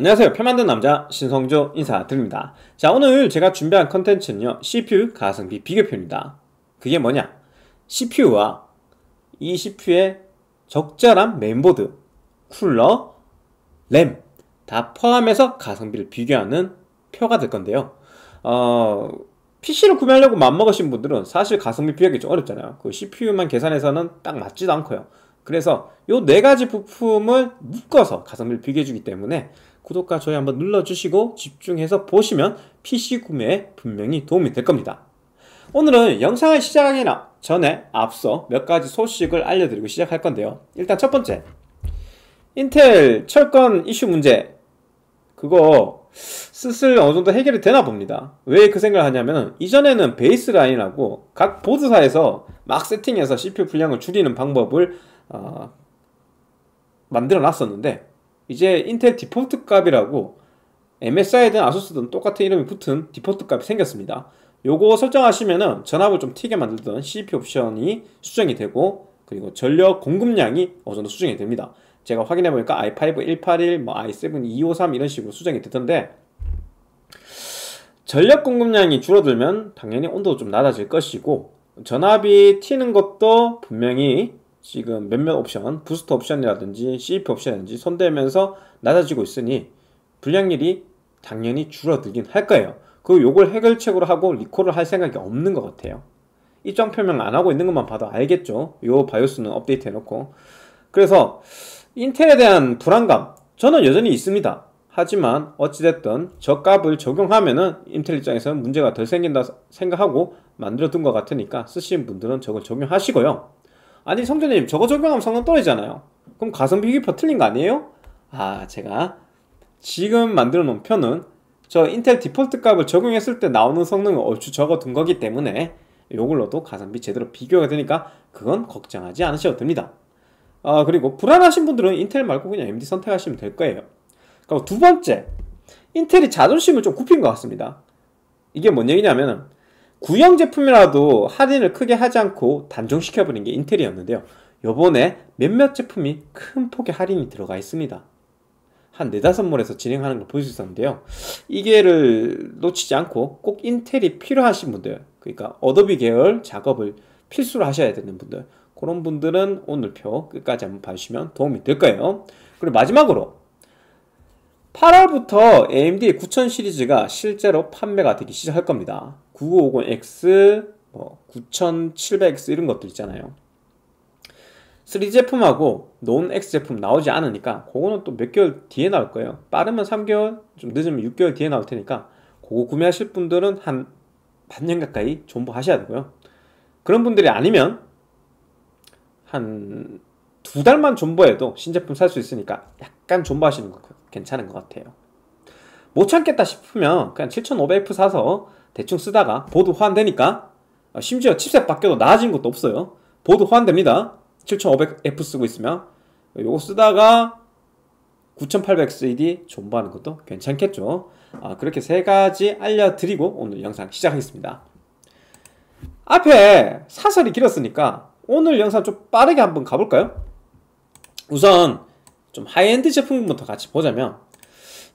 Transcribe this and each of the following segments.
안녕하세요 표 만든 남자 신성조 인사드립니다 자 오늘 제가 준비한 컨텐츠는요 CPU 가성비 비교표입니다 그게 뭐냐 CPU와 이 CPU의 적절한 멤버드 쿨러, 램 다 포함해서 가성비를 비교하는 표가 될 건데요 어... PC를 구매하려고 맘먹으신 분들은 사실 가성비 비교하기 좀 어렵잖아요 그 CPU만 계산해서는 딱 맞지도 않고요 그래서 요 네 가지 부품을 묶어서 가성비를 비교해주기 때문에 구독과 좋아요 한번 눌러주시고 집중해서 보시면 PC 구매에 분명히 도움이 될 겁니다. 오늘은 영상을 시작하기 전에 앞서 몇 가지 소식을 알려드리고 시작할 건데요. 일단 첫 번째, 인텔 철권 이슈 문제 그거 슬슬 어느 정도 해결이 되나 봅니다. 왜 그 생각을 하냐면 이전에는 베이스 라인하고 각 보드사에서 막 세팅해서 CPU 분량을 줄이는 방법을 어, 만들어 놨었는데 이제 인텔 디폴트 값이라고 MSI든 a s u s 든 똑같은 이름이 붙은 디폴트 값이 생겼습니다. 요거 설정하시면은 전압을 좀 튀게 만들던 CP 옵션이 수정이 되고 그리고 전력 공급량이 어느 정도 수정이 됩니다. 제가 확인해보니까 i5 181, 뭐 i7 253 이런 식으로 수정이 되던데 전력 공급량이 줄어들면 당연히 온도도 좀 낮아질 것이고 전압이 튀는 것도 분명히 지금 몇몇 옵션, 부스트 옵션이라든지 CEP 옵션이라든지 손대면서 낮아지고 있으니 불량률이 당연히 줄어들긴 할 거예요. 그리고 요걸 해결책으로 하고 리콜을 할 생각이 없는 것 같아요. 입장 표명 안 하고 있는 것만 봐도 알겠죠. 요 바이오스는 업데이트 해놓고. 그래서 인텔에 대한 불안감 저는 여전히 있습니다. 하지만 어찌됐든 저값을 적용하면은 인텔 입장에서는 문제가 덜 생긴다 생각하고 만들어둔 것 같으니까 쓰시는 분들은 저걸 적용하시고요. 아니 성전님 저거 적용하면 성능 떨어지잖아요 그럼 가성비 휴기표 틀린 거 아니에요? 아 제가 지금 만들어 놓은 표는 저 인텔 디폴트 값을 적용했을 때 나오는 성능을 얼추 적어둔 거기 때문에 요걸로도 가성비 제대로 비교가 되니까 그건 걱정하지 않으셔도 됩니다 아 그리고 불안하신 분들은 인텔 말고 그냥 AMD 선택하시면 될 거예요 그리고 두 번째 인텔이 자존심을 좀 굽힌 것 같습니다 이게 뭔 얘기냐면 구형 제품이라도 할인을 크게 하지 않고 단종시켜버린 게 인텔이었는데요. 요번에 몇몇 제품이 큰 폭의 할인이 들어가 있습니다. 한 네다섯 몰에서 진행하는 걸 볼 수 있었는데요. 이게를 놓치지 않고 꼭 인텔이 필요하신 분들, 그러니까 어도비 계열 작업을 필수로 하셔야 되는 분들, 그런 분들은 오늘 표 끝까지 한번 봐주시면 도움이 될 거예요. 그리고 마지막으로 8월부터 AMD 9000 시리즈가 실제로 판매가 되기 시작할 겁니다. 9950X, 뭐 9700X 이런 것도 있잖아요. 3 제품하고 논 X 제품 나오지 않으니까 그거는 또 몇 개월 뒤에 나올 거예요. 빠르면 3개월, 좀 늦으면 6개월 뒤에 나올 테니까 그거 구매하실 분들은 한 반년 가까이 존버하셔야 되고요. 그런 분들이 아니면 한 두 달만 존버해도 신제품 살 수 있으니까 약간 약간 존버하시는 것 같아요. 괜찮은 것 같아요. 못 참겠다 싶으면 그냥 7500F 사서 대충 쓰다가 보드 호환되니까 어, 심지어 칩셋 바뀌어도 나아진 것도 없어요. 보드 호환됩니다. 7500F 쓰고 있으면 요거 쓰다가 9800CD 존버하는 것도 괜찮겠죠. 아, 그렇게 세 가지 알려드리고 오늘 영상 시작하겠습니다. 앞에 사설이 길었으니까 오늘 영상 좀 빠르게 한번 가볼까요? 우선 좀 하이엔드 제품부터 같이 보자면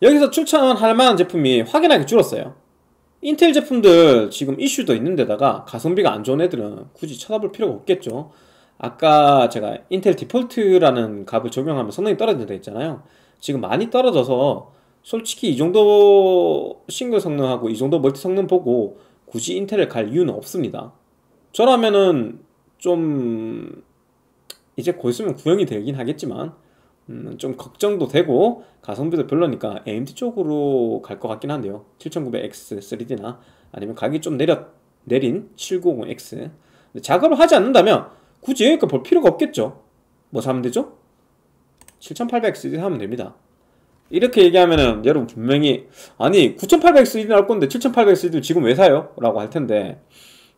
여기서 추천할 만한 제품이 확연하게 줄었어요 인텔 제품들 지금 이슈도 있는데다가 가성비가 안 좋은 애들은 굳이 쳐다볼 필요가 없겠죠 아까 제가 인텔 디폴트라는 값을 적용하면 성능이 떨어진다 했잖아요 지금 많이 떨어져서 솔직히 이 정도 싱글 성능하고 이 정도 멀티 성능 보고 굳이 인텔을 갈 이유는 없습니다 저라면은 좀 이제 곧 있으면 구형이 되긴 하겠지만 음, 좀 걱정도 되고 가성비도 별로니까 AMD 쪽으로 갈 것 같긴 한데요 7900X 3D나 아니면 가격이 좀 내려, 내린 790X 작업을 하지 않는다면 굳이 여기까지 그러니까 볼 필요가 없겠죠 뭐 사면 되죠? 7800X 3D 사면 됩니다 이렇게 얘기하면은 여러분 분명히 아니 9800XD 3 나올 건데 7800XD 3 지금 왜 사요? 라고 할 텐데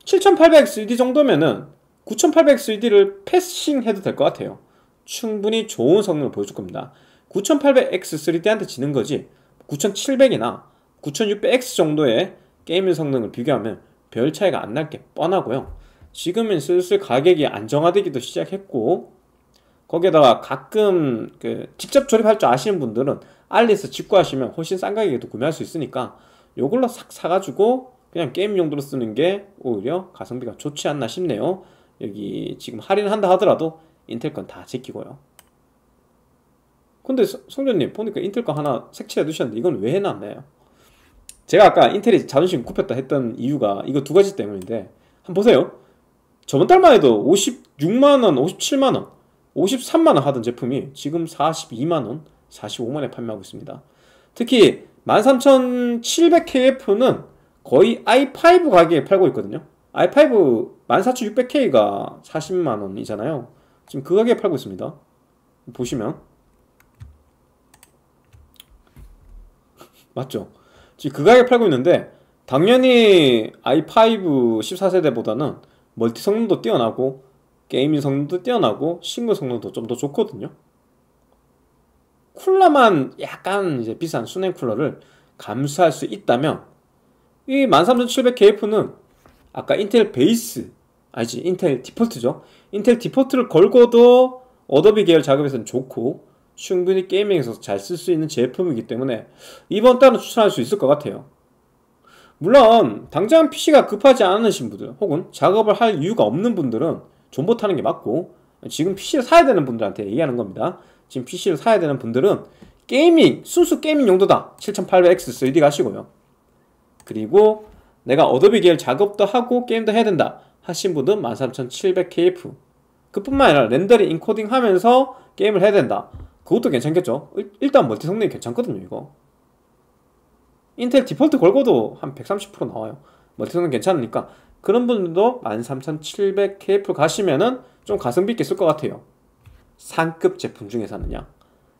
7800XD 3 정도면은 9800XD를 3 패싱해도 될 것 같아요 충분히 좋은 성능을 보여줄 겁니다 9800X 3D한테 지는 거지 9700이나 9600X 정도의 게임밍 성능을 비교하면 별 차이가 안 날 게 뻔하고요 지금은 슬슬 가격이 안정화되기도 시작했고 거기에다가 가끔 그 직접 조립할 줄 아시는 분들은 알리에서 직구하시면 훨씬 싼 가격에도 구매할 수 있으니까 요걸로 싹 사가지고 그냥 게임 용도로 쓰는 게 오히려 가성비가 좋지 않나 싶네요 여기 지금 할인한다 하더라도 인텔 건다 지키고요 근데 성전님 보니까 인텔 거 하나 색칠해 두셨는데 이건 왜 해놨나요? 제가 아까 인텔이 자존심 굽혔다 했던 이유가 이거 두 가지 때문인데 한번 보세요 저번 달만 해도 56만원, 57만원, 53만원 하던 제품이 지금 42만원, 45만원에 판매하고 있습니다 특히 13700KF는 거의 i5 가격에 팔고 있거든요 i5 14600K가 40만원이잖아요 지금 그 가게에 팔고 있습니다. 보시면 맞죠? 지금 그가게에 팔고 있는데 당연히 i5 14세대보다는 멀티 성능도 뛰어나고 게이밍 성능도 뛰어나고 싱글 성능도 좀 더 좋거든요 쿨러만 약간 이제 비싼 수냉 쿨러를 감수할 수 있다면 이 13700KF는 아까 인텔 베이스 아니지 인텔 디폴트죠 인텔 디폴트를 걸고도 어도비 계열 작업에서는 좋고 충분히 게이밍에서 잘 쓸 수 있는 제품이기 때문에 이번 달은 추천할 수 있을 것 같아요 물론 당장 PC가 급하지 않으신 분들 혹은 작업을 할 이유가 없는 분들은 존버 타는 게 맞고 지금 PC를 사야 되는 분들한테 얘기하는 겁니다 지금 PC를 사야 되는 분들은 게이밍, 순수 게이밍 용도다 7800X 3D 가시고요 그리고 내가 어도비 계열 작업도 하고 게임도 해야 된다 하신 분은 13700KF 그뿐만 아니라 렌더링 인코딩 하면서 게임을 해야 된다 그것도 괜찮겠죠 일단 멀티 성능이 괜찮거든요 이거 인텔 디폴트 걸고도 한 130% 나와요 멀티 성능 괜찮으니까 그런 분들도 13700KF 가시면은 좀 가성비 있게 쓸 것 같아요 상급 제품 중에서는요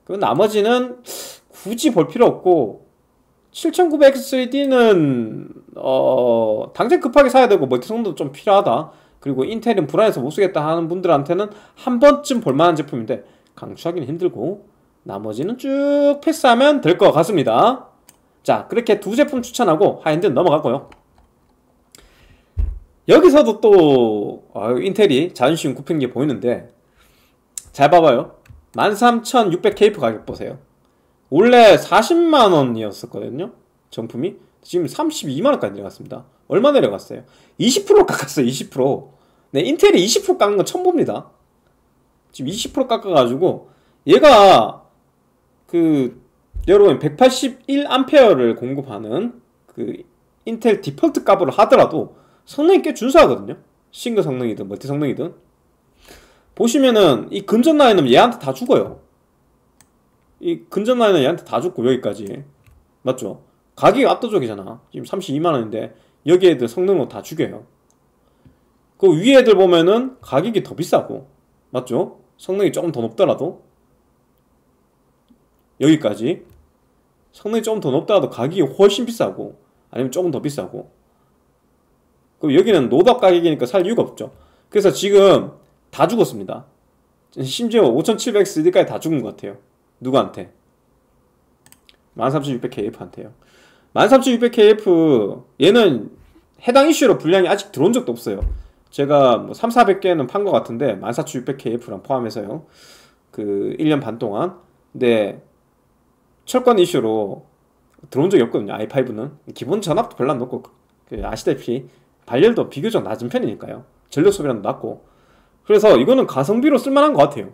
그 나머지는 굳이 볼 필요 없고 7900 3D는 어, 당장 급하게 사야 되고 멀티 성도좀 필요하다. 그리고 인텔은 불안해서 못 쓰겠다 하는 분들한테는 한 번쯤 볼만한 제품인데 강추하기는 힘들고 나머지는 쭉 패스하면 될 것 같습니다. 자, 그렇게 두 제품 추천하고 하이엔드 넘어갔고요. 여기서도 또아 어, 인텔이 자존심 굽힌 게 보이는데 잘 봐봐요. 1 3 6 0 0 케이프 가격 보세요. 원래 40만원이었었거든요. 정품이. 지금 32만원까지 내려갔습니다. 얼마 내려갔어요? 20% 깎았어요, 20%. 네, 인텔이 20% 깎은 건 처음 봅니다. 지금 20% 깎아가지고, 얘가, 그, 여러분, 181A를 공급하는, 그, 인텔 디폴트 값으로 하더라도, 성능이 꽤 준수하거든요. 싱글 성능이든, 멀티 성능이든. 보시면은, 이 근전 라인은 얘한테 다 죽어요. 이 근전 라인은 얘한테 다 죽고, 여기까지. 맞죠? 가격이 압도적이잖아. 지금 32만원인데, 여기 애들 성능으로 다 죽여요. 그 위에 애들 보면은 가격이 더 비싸고, 맞죠? 성능이 조금 더 높더라도. 여기까지. 성능이 조금 더 높더라도 가격이 훨씬 비싸고, 아니면 조금 더 비싸고. 그럼 여기는 노답 가격이니까 살 이유가 없죠. 그래서 지금 다 죽었습니다. 심지어 5700 c d 까지다 죽은 것 같아요. 누구한테? 13600KF한테요. 13600KF 얘는 해당 이슈로 분량이 아직 들어온 적도 없어요 제가 뭐 3, 400개는 판 것 같은데 14600KF랑 포함해서요 그 1년 반 동안 근데 철권 이슈로 들어온 적이 없거든요 i5는 기본 전압도 별로 안 높고 그 아시다시피 발열도 비교적 낮은 편이니까요 전력 소비량도 낮고 그래서 이거는 가성비로 쓸만한 것 같아요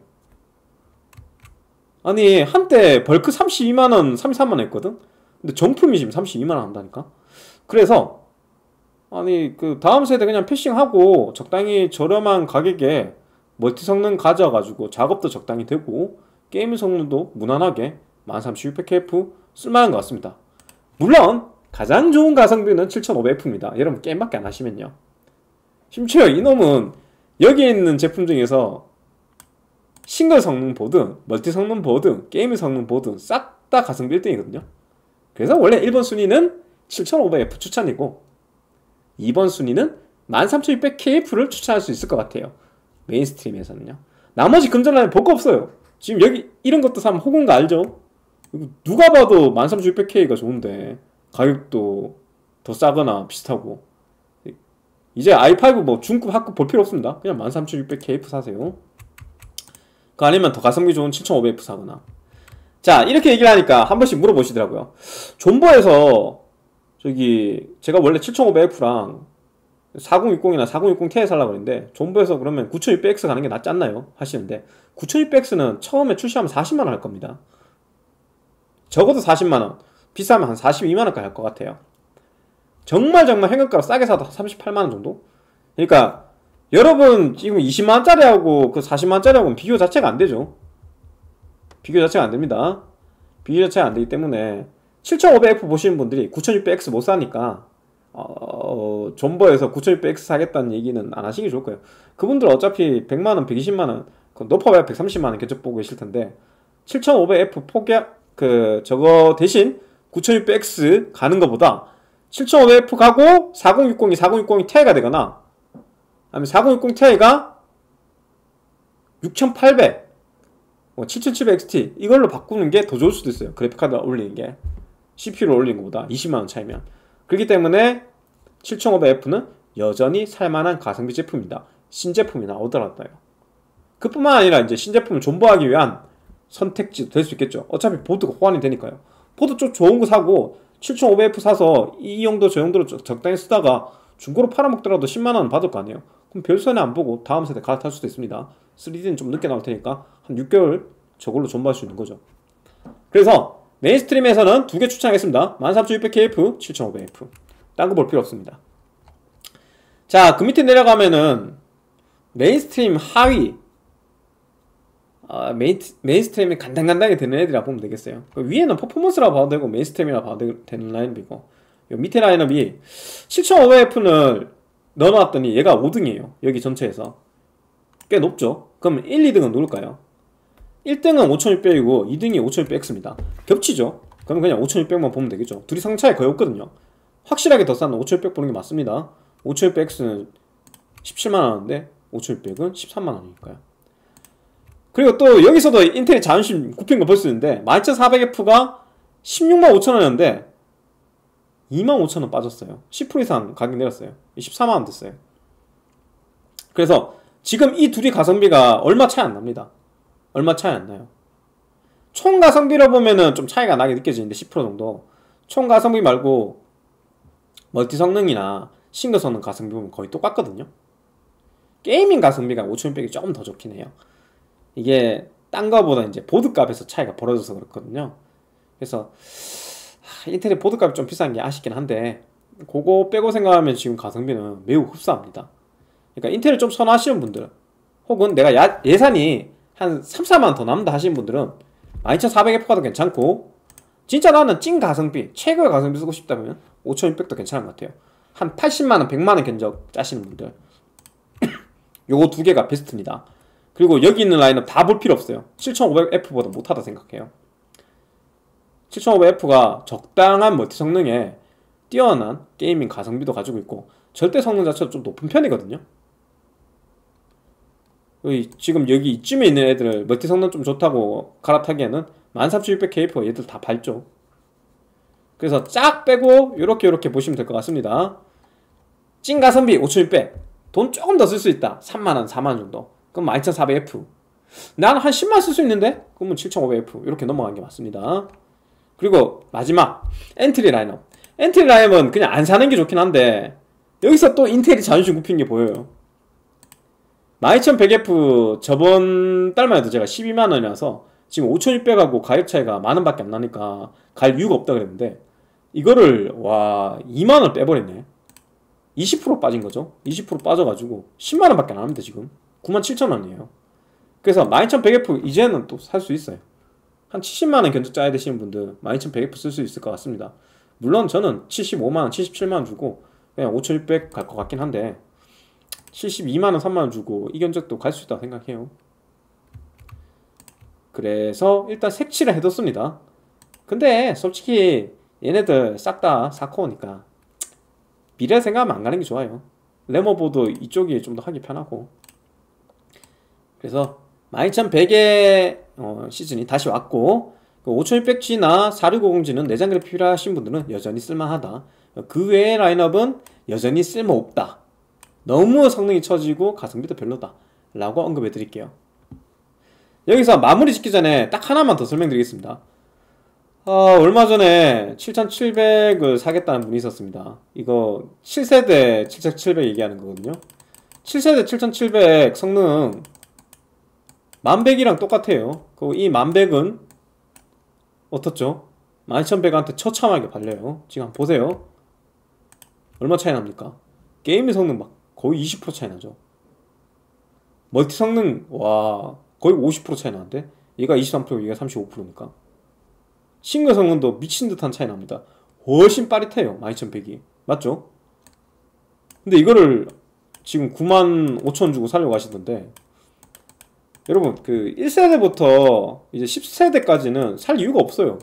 아니 한때 벌크 32만원 33만원 했거든 근데 정품이 지금 32만 원 한다니까. 그래서 아니 그 다음 세대 그냥 패싱하고 적당히 저렴한 가격에 멀티 성능 가져가지고 와 작업도 적당히 되고 게임 성능도 무난하게 13,600KF 쓸만한 것 같습니다. 물론 가장 좋은 가성비는 7500F입니다. 여러분 게임밖에 안 하시면요. 심지어 이놈은 여기에 있는 제품 중에서 싱글 성능 보드 멀티 성능 보드 게임 성능 보드싹 다 가성비 1등이거든요. 그래서 원래 1번 순위는 7500F 추천이고 2번 순위는 13600KF를 추천할 수 있을 것 같아요. 메인스트림에서는요. 나머지 금전라인 볼 거 없어요. 지금 여기 이런 것도 사면 호구인 거 알죠? 누가 봐도 13600K가 좋은데 가격도 더 싸거나 비슷하고 이제 i5 뭐 중급 하급 볼 필요 없습니다. 그냥 13600KF 사세요. 그 아니면 더 가성비 좋은 7500F 사거나 자 이렇게 얘기를 하니까 한 번씩 물어보시더라고요 존버에서 저기 제가 원래 7500F랑 4060이나 4 0 6 0 k 에 살라 그랬는데 존버에서 그러면 9600X 가는 게 낫지 않나요? 하시는데 9600X는 처음에 출시하면 40만원 할 겁니다 적어도 40만원 비싸면 한 42만원까지 할 것 같아요 정말 정말 현각가로 싸게 사도 38만원 정도? 그러니까 여러분 지금 20만원짜리하고 그 40만원짜리하고는 비교 자체가 안 되죠 비교 자체가 안됩니다 비교 자체가 안되기 때문에 7500F 보시는 분들이 9600X 못 사니까 어, 존버에서 9600X 사겠다는 얘기는 안 하시기 좋을 거예요 그분들 어차피 100만원 120만원 높아봐야 130만원 견적 보고 계실 텐데 7500F 포기합 그 저거 대신 9600X 가는 것보다 7500F 가고 4060이 4060이 Ti가 되거나 아니면 4060 Ti가 6800 뭐7 7 0 x t 이걸로 바꾸는 게 더 좋을 수도 있어요 그래픽카드 올리는 게 CPU를 올리는 것보다 20만원 차이면 그렇기 때문에 7500F는 여전히 살만한 가성비 제품입니다 신제품이 나오더라고요 그뿐만 아니라 이제 신제품을 존버하기 위한 선택지도 될수 있겠죠 어차피 보드가 호환이 되니까요 보드 쪽 좋은 거 사고 7500F 사서 이 용도 저 용도로 적당히 쓰다가 중고로 팔아먹더라도 10만원 받을 거 아니에요 그럼 별선에 안 보고 다음 세대 갈아탈 수도 있습니다 3D는 좀 늦게 나올 테니까 한 6개월 저걸로 존버할 수 있는 거죠 그래서 메인스트림에서는 두 개 추천하겠습니다 13600KF, 7500F 딴 거 볼 필요 없습니다 자 그 밑에 내려가면은 메인스트림 하위 아, 메인, 메인스트림이 간당간당하게 되는 애들이라 보면 되겠어요 그 위에는 퍼포먼스라고 봐도 되고 메인스트림이라 봐도 되는 라인업이고 요 밑에 라인업이 7500F는 넣어놨더니 얘가 5등이에요 여기 전체에서 꽤 높죠. 그럼 1, 2등은 누굴까요? 1등은 5600이고 2등이 5600X입니다. 겹치죠? 그럼 그냥 5600만 보면 되겠죠. 둘이 상차에 거의 없거든요. 확실하게 더 싼5600 보는 게 맞습니다. 5600X는 17만원인데 5600은 13만원이니까요. 그리고 또 여기서도 인텔이 자존심 굽힌 거 볼 수 있는데 12400F가 16만 5천원이었는데 2만 5천원 빠졌어요. 10% 이상 가격 내렸어요. 14만원 됐어요. 그래서 지금 이 둘이 가성비가 얼마 차이 안 납니다. 얼마 차이 안 나요. 총 가성비로 보면은 좀 차이가 나게 느껴지는데 10% 정도. 총 가성비 말고 멀티 성능이나 싱글 성능 가성비 보면 거의 똑같거든요. 게이밍 가성비가 5600이 조금 더 좋긴 해요. 이게 딴 거보다 이제 보드값에서 차이가 벌어져서 그렇거든요. 그래서 인텔의 보드값이 좀 비싼 게 아쉽긴 한데 그거 빼고 생각하면 지금 가성비는 매우 흡사합니다. 그러니까 인텔을 좀 선호하시는 분들 혹은 내가 야, 예산이 한 3, 4만 더 남는다 하시는 분들은 12400F가도 괜찮고 진짜 나는 찐 가성비, 최고의 가성비 쓰고 싶다면 5600도 괜찮은 것 같아요 한 80만원, 100만원 견적 짜시는 분들 요거 두 개가 베스트입니다 그리고 여기 있는 라인은 다 볼 필요 없어요 7500F보다 못하다 생각해요 7500F가 적당한 멀티 성능에 뛰어난 게이밍 가성비도 가지고 있고 절대 성능 자체도 좀 높은 편이거든요 지금 여기 이쯤에 있는 애들 멀티 성능 좀 좋다고 갈아타기에는 13600K4 얘들 다 밝죠 그래서 쫙 빼고 이렇게 이렇게 보시면 될 것 같습니다 찐 가성비 5600돈 조금 더 쓸 수 있다 3만원 4만원 정도 그럼 12400F 나는 한 10만 원쓸 수 있는데 그러면 7500F 이렇게 넘어간 게 맞습니다 그리고 마지막 엔트리 라인업 엔트리 라인업은 그냥 안 사는 게 좋긴 한데 여기서 또 인텔이 자존심 굽힌게 보여요 12100F 저번 달만 해도 제가 12만원이라서 지금 5600하고 가격 차이가 만원 밖에 안 나니까 갈 이유가 없다 그랬는데 이거를 와 2만원 빼버렸네 20% 빠진 거죠 20% 빠져가지고 10만원 밖에 안 합니다 지금 97,000원이에요 그래서 12100F 이제는 또 살 수 있어요 한 70만원 견적 짜야 되시는 분들 12100F 쓸 수 있을 것 같습니다 물론 저는 75만원 77만원 주고 그냥 5600 갈 것 같긴 한데 72만원, 3만원 주고 이 견적도 갈 수 있다고 생각해요 그래서 일단 색칠을 해뒀습니다 근데 솔직히 얘네들 싹 다 4코어니까 미래 생각하면 안 가는 게 좋아요 레모보드 이쪽이 좀 더 하기 편하고 그래서 12100의 어, 시즌이 다시 왔고 5600G나 4650G는 내장 그래픽 필요하신 분들은 여전히 쓸만하다 그 외의 라인업은 여전히 쓸모없다 너무 성능이 처지고 가성비도 별로다 라고 언급해 드릴게요 여기서 마무리 짓기 전에 딱 하나만 더 설명드리겠습니다 어, 얼마 전에 7700을 사겠다는 분이 있었습니다 이거 7세대 7700 얘기하는 거거든요 7세대 7700 성능 만백이랑 똑같아요 이 만백은 어떻죠? 12100한테 처참하게 발려요 지금 보세요 얼마 차이 납니까? 게임의 성능 막 거의 20% 차이 나죠. 멀티 성능, 와, 거의 50% 차이 나는데? 얘가 23%, 얘가 35%니까. 싱글 성능도 미친 듯한 차이 납니다. 훨씬 빠릿해요. 12100이. 맞죠? 근데 이거를 지금 95,000원 주고 살려고 하시던데 여러분 그 1세대부터 이제 10세대까지는 살 이유가 없어요.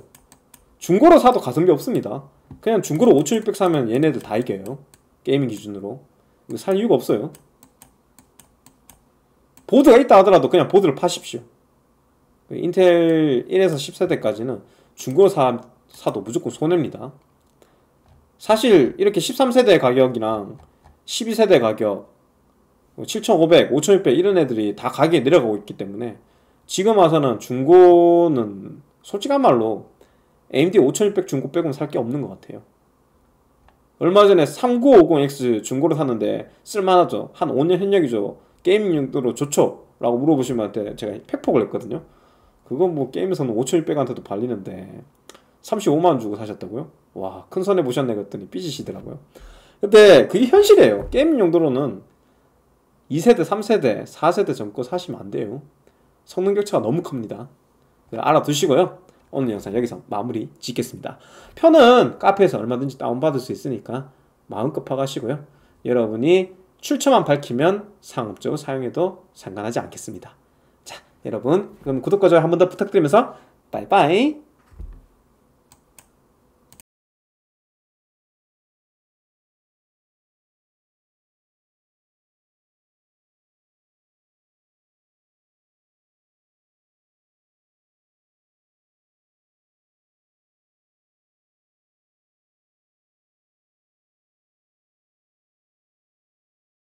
중고로 사도 가성비 없습니다. 그냥 중고로 5600 사면 얘네들 다 이겨요. 게임 기준으로. 살 이유가 없어요 보드가 있다 하더라도 그냥 보드를 파십시오 인텔 1에서 10세대까지는 중고 사, 사도 무조건 손해입니다 사실 이렇게 13세대 가격이랑 12세대 가격 7500, 뭐 5600 이런 애들이 다 가격이 내려가고 있기 때문에 지금 와서는 중고는 솔직한 말로 AMD 5600 중고 빼고는 살 게 없는 것 같아요 얼마 전에 3950X 중고로 샀는데 쓸만하죠. 한 5년 현역이죠. 게임 용도로 좋죠. 라고 물어보신 분한테 제가 팩폭을 했거든요. 그건 뭐 게임에서는 5600한테도 발리는데 35만원 주고 사셨다고요? 와, 큰 손해 보셨네 그랬더니 삐지시더라고요. 근데 그게 현실이에요. 게임 용도로는 2세대, 3세대, 4세대 전거 사시면 안 돼요. 성능 격차가 너무 큽니다. 네, 알아두시고요. 오늘 영상 여기서 마무리 짓겠습니다. 편은 카페에서 얼마든지 다운받을 수 있으니까 마음껏 파가시고요. 여러분이 출처만 밝히면 상업적으로 사용해도 상관하지 않겠습니다. 자, 여러분 그럼 구독과 좋아요 한 번 더 부탁드리면서 빠이빠이